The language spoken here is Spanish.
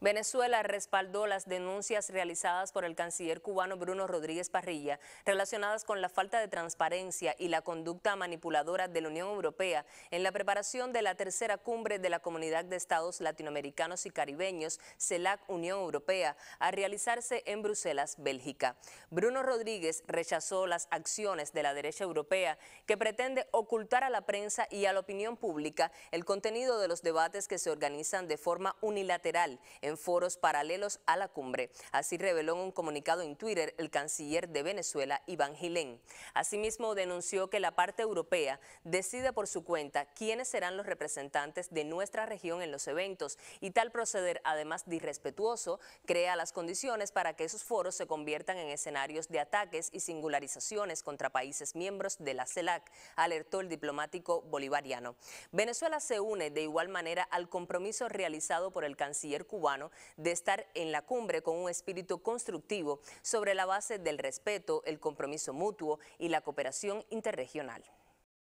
Venezuela respaldó las denuncias realizadas por el canciller cubano Bruno Rodríguez Parrilla relacionadas con la falta de transparencia y la conducta manipuladora de la Unión Europea en la preparación de la tercera cumbre de la Comunidad de Estados Latinoamericanos y Caribeños, CELAC-Unión Europea, a realizarse en Bruselas, Bélgica. Bruno Rodríguez rechazó las acciones de la derecha europea que pretende ocultar a la prensa y a la opinión pública el contenido de los debates que se organizan de forma unilateral foros paralelos a la cumbre. Así reveló en un comunicado en Twitter el canciller de Venezuela, Iván Gilén. Asimismo, denunció que la parte europea decide por su cuenta quiénes serán los representantes de nuestra región en los eventos y tal proceder, además disrespetuoso, crea las condiciones para que esos foros se conviertan en escenarios de ataques y singularizaciones contra países miembros de la CELAC, alertó el diplomático bolivariano. Venezuela se une de igual manera al compromiso realizado por el canciller cubano de estar en la cumbre con un espíritu constructivo sobre la base del respeto, el compromiso mutuo y la cooperación interregional.